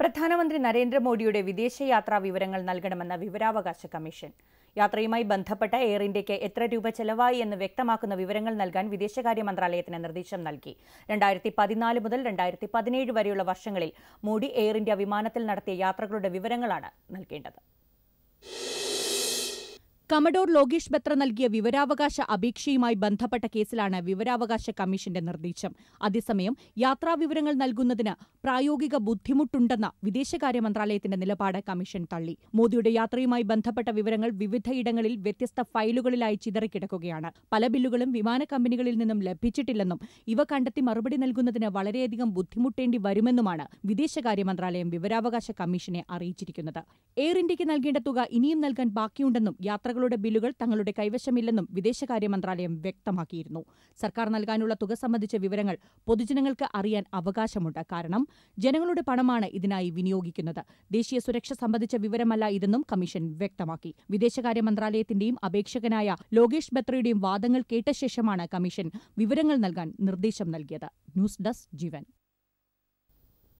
പ്രധാനമന്ത്രി നരേന്ദ്രമോദിയുടെ വിദേശയാത്രാ വിവരങ്ങൾ നൽകണമെന്ന വിവരാവകാശ കമ്മീഷൻ യാത്രയുമായി ബന്ധപ്പെട്ട എയർ ഇന്ത്യയ്ക്ക് എത്ര രൂപ ചെലവായി എന്ന് വ്യക്തമാക്കുന്ന വിവരങ്ങൾ നൽകാൻ വിദേശകാര്യ മന്ത്രാലയത്തിന് നിർദ്ദേശം നൽകി രണ്ടായിരത്തി പതിനാല് മുതൽ രണ്ടായിരത്തി പതിനേഴ് വരെയുള്ള വർഷങ്ങളിൽ മോഡി എയർ ഇന്ത്യ വിമാനത്തിൽ നടത്തിയ യാത്രകളുടെ വിവരങ്ങളാണ് നൽകേണ്ടത് കമഡോർ ലോകേഷ് ബത്ര നൽകിയ വിവരാവകാശ അപേക്ഷയുമായി ബന്ധപ്പെട്ട കേസിലാണ് വിവരാവകാശ കമ്മീഷന്റെ നിർദ്ദേശം അതേസമയം യാത്രാ വിവരങ്ങൾ നൽകുന്നതിന് പ്രായോഗിക ബുദ്ധിമുട്ടുണ്ടെന്ന വിദേശകാര്യ മന്ത്രാലയത്തിന്റെ നിലപാട് കമ്മീഷൻ തള്ളി മോദിയുടെ യാത്രയുമായി ബന്ധപ്പെട്ട വിവരങ്ങൾ വിവിധയിടങ്ങളിൽ വ്യത്യസ്ത ഫയലുകളിലായി ചിതറിക്കിടക്കുകയാണ് പല ബില്ലുകളും വിമാന കമ്പനികളിൽ നിന്നും ലഭിച്ചിട്ടില്ലെന്നും ഇവ കണ്ടെത്തി മറുപടി നൽകുന്നതിന് വളരെയധികം ബുദ്ധിമുട്ടേണ്ടി വരുമെന്നുമാണ് വിദേശകാര്യ മന്ത്രാലയം വിവരാവകാശ കമ്മീഷനെ അറിയിച്ചിരിക്കുന്നത് എയർ ഇന്ത്യക്ക് നൽകേണ്ട തുക ഇനിയും നൽകാൻ ബാക്കിയുണ്ടെന്നും യാത്രകൾ സെന്ററുകളുടെ ബില്ലുകൾ തങ്ങളുടെ കൈവശമില്ലെന്നും വിദേശകാര്യ മന്ത്രാലയം വ്യക്തമാക്കിയിരുന്നു സർക്കാർ നൽകാനുള്ള തുക സംബന്ധിച്ച വിവരങ്ങൾ പൊതുജനങ്ങൾക്ക് അറിയാൻ അവകാശമുണ്ട് കാരണം ജനങ്ങളുടെ പണമാണ് ഇതിനായി വിനിയോഗിക്കുന്നത് ദേശീയ സുരക്ഷ സംബന്ധിച്ച വിവരമല്ല ഇതെന്നും കമ്മീഷൻ വ്യക്തമാക്കി വിദേശകാര്യ മന്ത്രാലയത്തിന്റെയും അപേക്ഷകനായ ലോകേഷ് ബത്രയുടെയും വാദങ്ങൾ കേട്ട ശേഷമാണ് കമ്മീഷൻ വിവരങ്ങൾ നൽകാൻ നിർദ്ദേശം നൽകിയത് ന്യൂസ് ഡെസ്ക് ജീവൻ